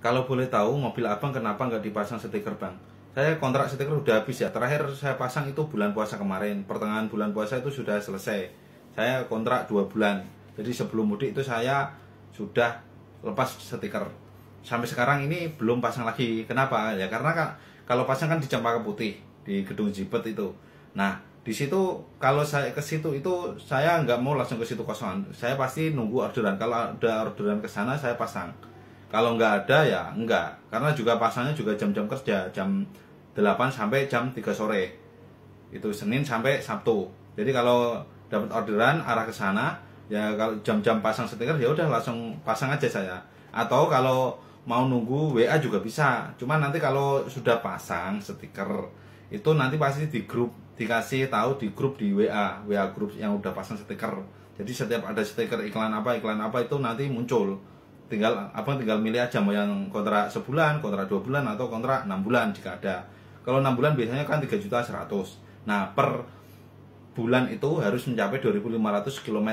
Kalau boleh tahu mobil abang kenapa nggak dipasang stiker bang? Saya kontrak stiker udah habis ya. Terakhir saya pasang itu bulan puasa kemarin. Pertengahan bulan puasa itu sudah selesai. Saya kontrak dua bulan. Jadi sebelum mudik itu saya sudah lepas stiker. Sampai sekarang ini belum pasang lagi. Kenapa? Ya karena kalau pasang kan di Cempaka Putih di gedung Jibet itu. Nah, di situ kalau saya ke situ itu saya nggak mau langsung ke situ kosongan saya pasti nunggu orderan kalau ada orderan ke sana saya pasang kalau nggak ada ya enggak, karena juga pasangnya juga jam-jam kerja, jam 8 sampai jam 3 sore. Itu Senin sampai Sabtu. Jadi kalau dapat orderan arah ke sana, ya kalau jam-jam pasang stiker ya udah langsung pasang aja saya. Atau kalau mau nunggu WA juga bisa. Cuma nanti kalau sudah pasang stiker itu nanti pasti di grup dikasih tahu di grup di WA, WA grup yang udah pasang stiker. Jadi setiap ada stiker iklan apa iklan apa itu nanti muncul tinggal abang tinggal milih aja mau yang kontrak sebulan, kontrak dua bulan atau kontrak enam bulan jika ada. Kalau enam bulan biasanya kan tiga juta seratus. Nah per bulan itu harus mencapai 2.500 km.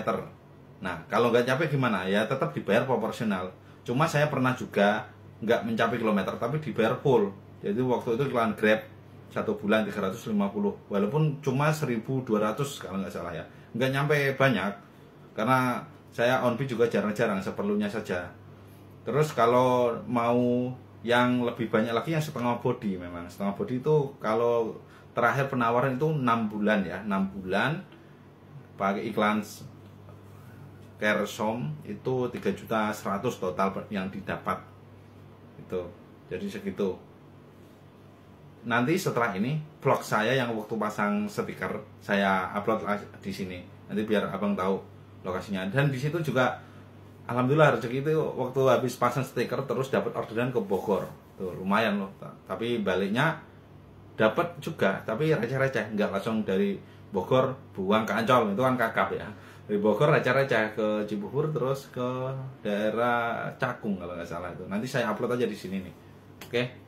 Nah kalau nggak capek gimana ya tetap dibayar proporsional. Cuma saya pernah juga nggak mencapai kilometer tapi dibayar full. Jadi waktu itu iklan Grab satu bulan 350 walaupun cuma 1200 kalau nggak salah ya nggak nyampe banyak karena saya on juga jarang-jarang seperlunya saja Terus kalau mau yang lebih banyak lagi yang setengah body memang. Setengah body itu kalau terakhir penawaran itu 6 bulan ya, 6 bulan pakai iklan Kersom itu 3 juta 100 total yang didapat. Itu. Jadi segitu. Nanti setelah ini blog saya yang waktu pasang stiker saya upload di sini. Nanti biar Abang tahu lokasinya. Dan di situ juga alhamdulillah rezeki itu waktu habis pasang stiker terus dapat orderan ke Bogor tuh lumayan loh tapi baliknya dapat juga tapi receh-receh nggak langsung dari Bogor buang ke Ancol itu kan kakap ya dari Bogor receh-receh ke Cibubur terus ke daerah Cakung kalau nggak salah itu nanti saya upload aja di sini nih oke okay?